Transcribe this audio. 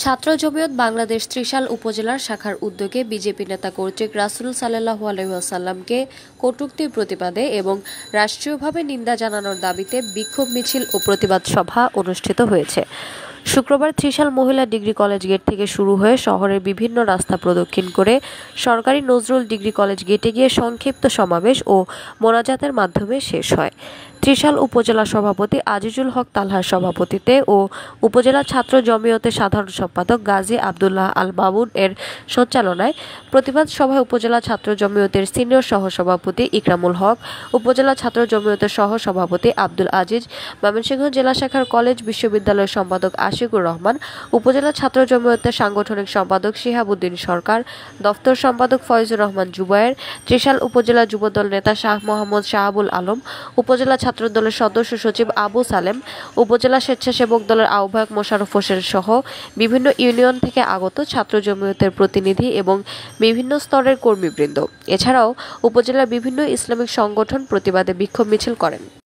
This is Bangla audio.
ছাত্র জমিয়ত বাংলাদেশ ত্রিশাল উপজেলার শাখার উদ্যোগে বিজেপি নেতা কর্তৃক রাসুল সাল্লাহু আলহাসাল্লামকে কটুক্তির প্রতিবাদে এবং রাষ্ট্রীয়ভাবে নিন্দা জানানোর দাবিতে বিক্ষোভ মিছিল ও প্রতিবাদ সভা অনুষ্ঠিত হয়েছে শুক্রবার ত্রিশাল মহিলা ডিগ্রি কলেজ গেট থেকে শুরু হয়ে শহরের বিভিন্ন রাস্তা প্রদক্ষিণ করে সরকারি নজরুল ডিগ্রি কলেজ গেটে গিয়ে সংক্ষিপ্ত সমাবেশ ও মোনাজাতের মাধ্যমে শেষ হয় ত্রিশাল উপজেলা সভাপতি আজিজুল হক তালহার সভাপতিতে ও উপজেলা ছাত্র জমিয়তের সাধারণ সম্পাদক গাজী আবদুল্লাহ আল মামুন এর সঞ্চালনায় প্রতিবাদ সভায় উপজেলা ছাত্র জমিয়তের সিনিয়র সহসভাপতি ইকরামুল হক উপজেলা ছাত্র জমিয়তের সহসভাপতি আব্দুল আজিজ ময়মনসিংহ জেলা শাখার কলেজ বিশ্ববিদ্যালয়ের সম্পাদক আশিকুর রহমান উপজেলা ছাত্র জমিয়তের সাংগঠনিক সম্পাদক শিহাবুদ্দিন সরকার দফতর সম্পাদক ফয়জুর রহমান জুবায়ের ত্রিশাল উপজেলা যুবদল নেতা শাহ মোহাম্মদ শাহাবুল আলম উপজেলা ছাত্র দলের সদস্য সচিব আবু সালেম উপজেলা স্বেচ্ছাসেবক দলের আহ্বায়ক মোশারফ হোসেন সহ বিভিন্ন ইউনিয়ন থেকে আগত ছাত্র জমিয়তের প্রতিনিধি এবং বিভিন্ন স্তরের কর্মীবৃন্দ এছাড়াও উপজেলার বিভিন্ন ইসলামিক সংগঠন প্রতিবাদে বিক্ষোভ মিছিল করেন